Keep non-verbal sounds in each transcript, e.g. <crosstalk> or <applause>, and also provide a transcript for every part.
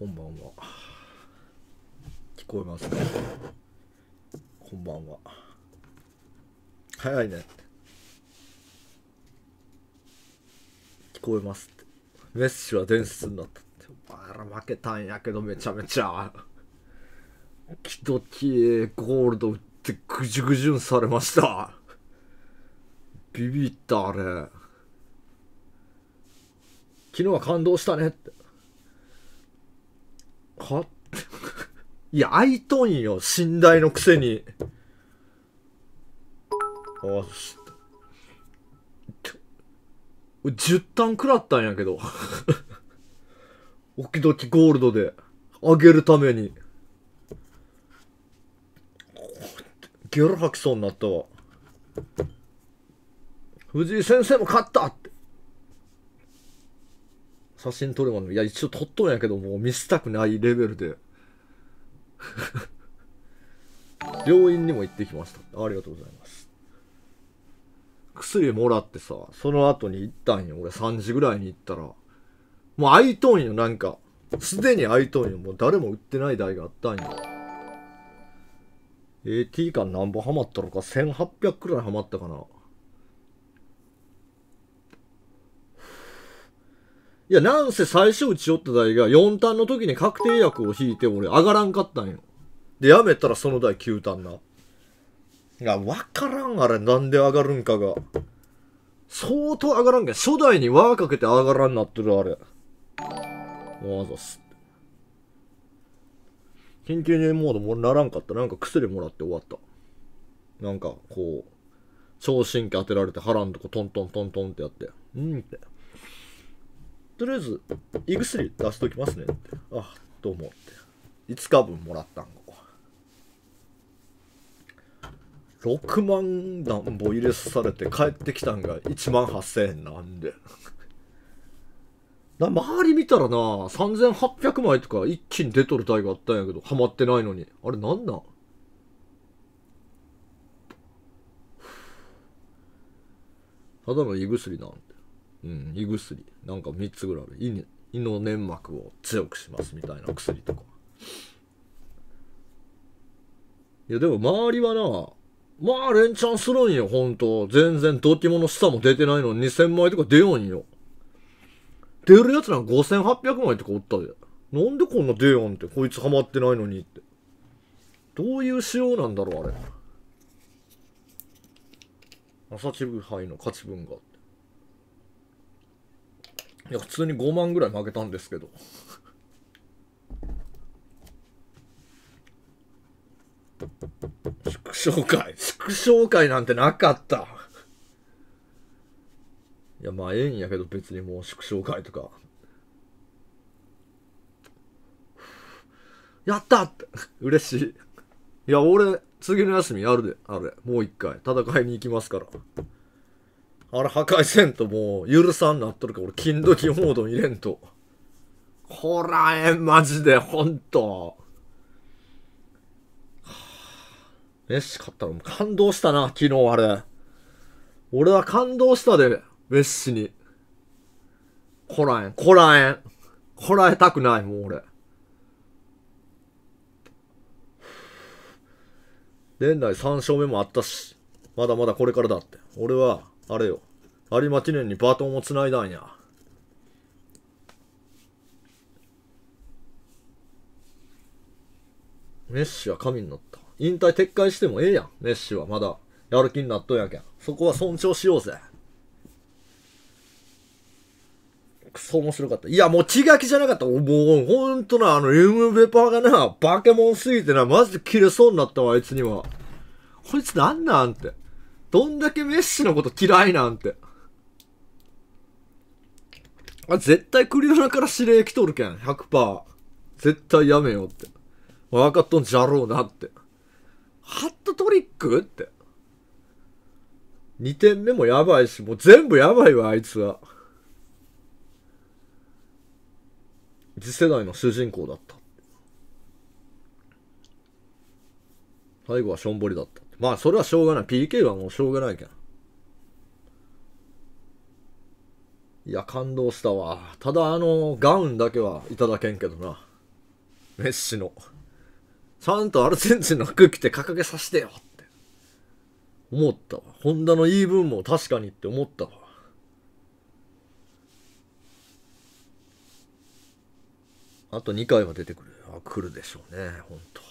こんばんは。聞こえますね。こんばんは。早いね。聞こえますって。メッシは伝説になったって。あら、負けたんやけどめちゃめちゃ。キドキゴールド打ってぐじゅぐじゅんされました。ビビったあれ。昨日は感動したねって。か <laughs> いや、開いとんよ、寝台のくせに。あ、し、10単食らったんやけど。おきどきゴールドで、あげるために。ゲロ吐きそうになったわ。藤井先生も勝ったって。写真撮るまでいや一応撮っとるんやけどもう見せたくないレベルで <laughs> 病院にも行ってきましたありがとうございます薬もらってさその後に行ったんよ俺3時ぐらいに行ったらもう開いとんよなんかすでに開いとんよもう誰も売ってない台があったんよ AT なんぼハマったのか1800くらいハマったかないや、なんせ最初打ち寄った台が4ターンの時に確定薬を引いて俺上がらんかったんよ。で、やめたらその台9ターンな。いや、わからん、あれ、なんで上がるんかが。相当上がらんけ初代に輪かけて上がらんなってる、あれ。わざす。緊急入モードもならんかった。なんか薬もらって終わった。なんか、こう、聴診器当てられて腹んとこトントントントンってやって。うんって。とりあえず胃薬出しときますねってあどうもって5日分もらったんこ6万なんぼ入れされて帰ってきたんが1万8000円なんでな周り見たらな3800枚とか一気に出とる台があったんやけどハマってないのにあれなんなんただの胃薬なんうん、胃薬なんか3つぐらいある胃胃の粘膜を強くしますみたいな薬とかいやでも周りはなまあ連チャンするんよほんと全然ドキもの下も出てないのに2000枚とか出よんよ出るやつなんか5800枚とかおったでなんでこんな出よんってこいつハマってないのにってどういう仕様なんだろうあれ朝チブ杯の価値分があっていや普通に5万ぐらい負けたんですけど祝勝会祝勝会なんてなかったいやまあええんやけど別にもう祝勝会とかやったって嬉しいいや俺次の休みやるであれもう一回戦いに行きますからあれ破壊せんともう許さんなっとるから俺金時モード入れんと。こらえん、マジで、ほんと。メッシ勝ったらもう感動したな、昨日あれ。俺は感動したで、メッシに。こらえん、こらえん。こらえたくない、もう俺。年内3勝目もあったし、まだまだこれからだって。俺は、あれよ。有馬記念にバトンをつないだんや。メッシは神になった。引退撤回してもええやん。メッシはまだやる気になっとんやけん。そこは尊重しようぜ。くそ面白かった。いや、もう気が気じゃなかった。もう、ほんとな、あの、エムベパーがな、バケモンすぎてな、マジで切れそうになったわ、あいつには。こいつなんなんって。どんだけメッシのこと嫌いなんて。あ、絶対クリオナから指令来とるけん、100%。絶対やめよって。分かっとんじゃろうなって。ハットトリックって。2点目もやばいし、もう全部やばいわ、あいつは。次世代の主人公だった。最後はしょんぼりだった。まあ、それはしょうがない。PK はもうしょうがないけん。いや、感動したわ。ただ、あの、ガウンだけはいただけんけどな。メッシの。ちゃんとアルゼンチンの服着て掲げさせてよって。思ったわ。ホンダの言い分も確かにって思ったわ。あと2回は出てくる。あ、来るでしょうね、ほんと。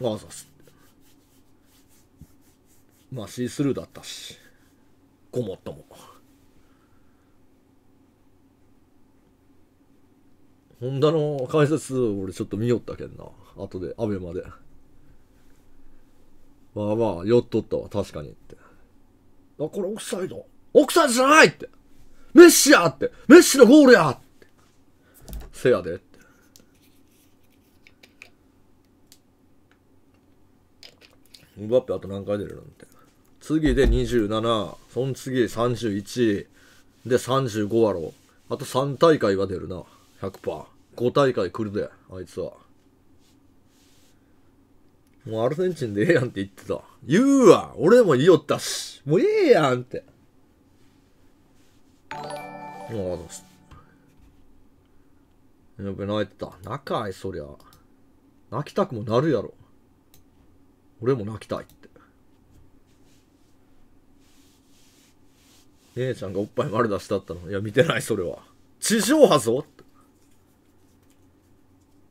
わざすまあシースルーだったしごもっともホンダの解説俺ちょっと見よったけんな後でアベまでまあまあ酔っとったわ確かにってあこれオフサイドオフサイドじゃないってメッシやってメッシのゴールやってせやでってムバッペあと何回出るみたいな。次で27、その次31、で35やろ。あと3大会は出るな。100%。5大会来るで、あいつは。もうアルゼンチンでええやんって言ってた。言うわ俺も言いよったしもうええやんってもうすやべ泣いてた仲いそりゃ泣きたくもなるやろ俺も泣きたいって。姉ちゃんがおっぱい丸出しだったの。いや、見てない、それは。地上波ぞって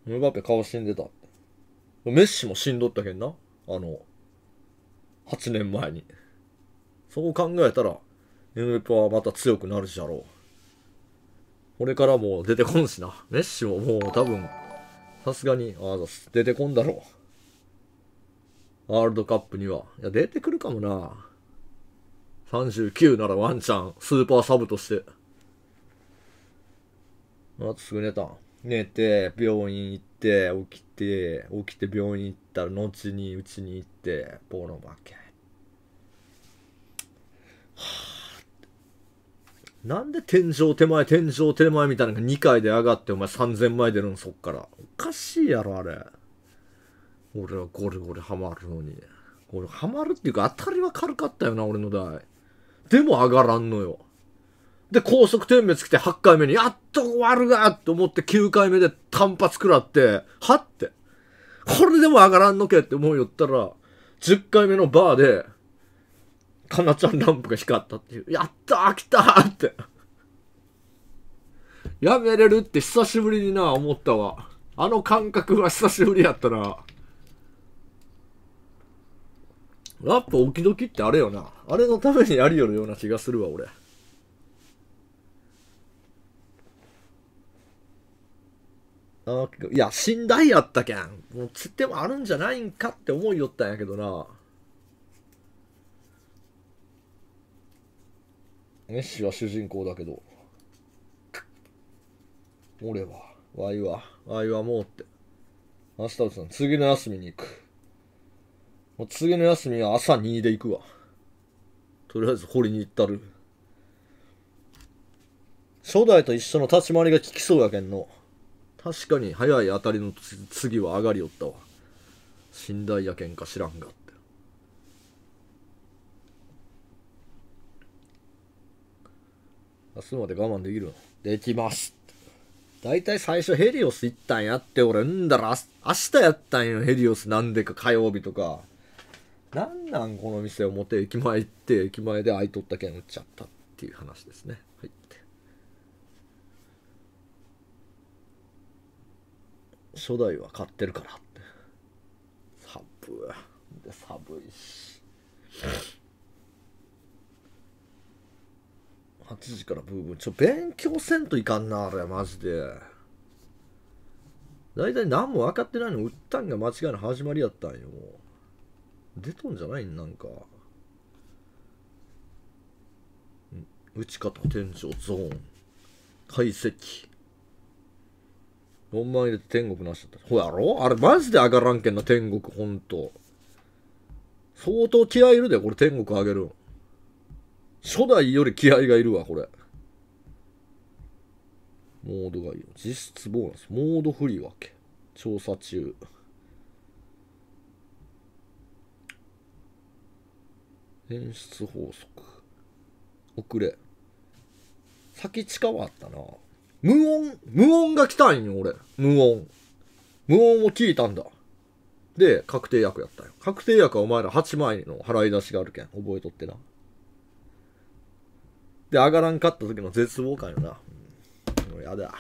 ムバペ顔死んでたメッシも死んどったけんな。あの、8年前に。そう考えたら、エムバペはまた強くなるじゃろう。俺からも出てこんしな。メッシももう多分、さすがに、ああ、出てこんだろう。ワールドカップには。いや、出てくるかもな。39ならワンチャン、スーパーサブとして。あとすぐ寝たん。寝て、病院行って、起きて、起きて病院行ったら、後にうちに行って、ボロ負け。なんで天井手前、天井手前みたいなのが2階で上がってお前3000枚出るんそっから。おかしいやろ、あれ。俺はゴリゴリハマるのに。俺ハマるっていうか当たりは軽かったよな、俺の代。でも上がらんのよ。で、高速点滅来て8回目に、やっと終わるがと思って9回目で単発食らって、はって。これでも上がらんのけって思うよったら、10回目のバーで、かなちゃんランプが光ったっていう。やった飽来たって。やめれるって久しぶりにな、思ったわ。あの感覚は久しぶりやったな。ラップオキドキってあれよな。あれのためにやりよるような気がするわ、俺。あいや、死んだやったけん。もう、つってもあるんじゃないんかって思いよったんやけどな。メッシは主人公だけど。俺は、ワイは、ワイはもうって。明日さの次の休みに行く。もう次の休みは朝2で行くわ。とりあえず掘りに行ったる。初代と一緒の立ち回りが効きそうやけんの。確かに早い当たりの次は上がりよったわ。寝台やけんか知らんがって。明日まで我慢できるのできます。だいたい最初ヘリオス行ったんやって俺んだら明日やったんよヘリオスなんでか火曜日とか。なんなんこの店表駅前行って駅前で開いとった券売っちゃったっていう話ですねはい初代は買ってるからって寒いで寒いし8時からブーブーちょ勉強せんといかんなあれマジで大体何も分かってないの売ったんが間違いの始まりやったんよもう出とんじゃないなんか内方天井ゾーン解析4万入れて天国なしだったほやろあれマジで上がらんけんな天国ほんと相当気合いるでこれ天国上げる初代より気合がいるわこれモードがいい実質ボーナスモードフリーわけ調査中変質法則遅れ先近はあったな無音無音が来たんよ俺無音無音を聞いたんだで確定薬やったよ確定薬はお前ら8枚の払い出しがあるけん覚えとってなで上がらんかった時の絶望感よな、うん、やだ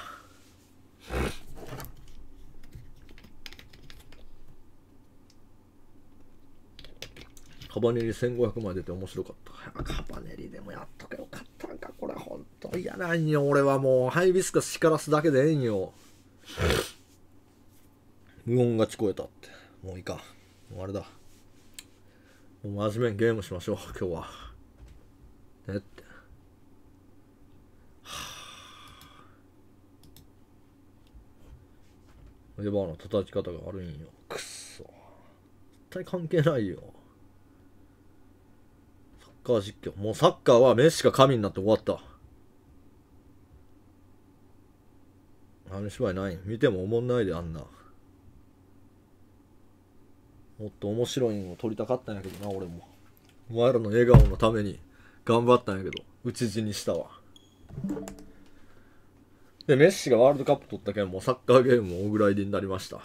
ハバネリ1500まで出て面白かった。カバネリでもやっとけよかったんか。これほんと嫌なんよ。俺はもうハイビスカス光らすだけでええんよ。無音が聞こえたって。もういいか。もうあれだ。もう真面目にゲームしましょう。今日は。ねって。はあ。レバーの叩き方が悪いんよ。くっそ。絶対関係ないよ。カー実況。もうサッカーはメッシが神になって終わった。あの芝居ない見てもおもんないであんな。もっと面白いのを撮りたかったんやけどな、俺も。お前らの笑顔のために頑張ったんやけど、打ち死にしたわ。で、メッシがワールドカップ取ったけん、もうサッカーゲームも大ぐらいでになりました。も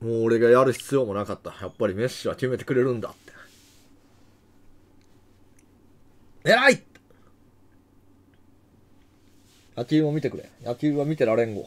う俺がやる必要もなかった。やっぱりメッシは決めてくれるんだって。偉い野球も見てくれ。野球は見てられんご。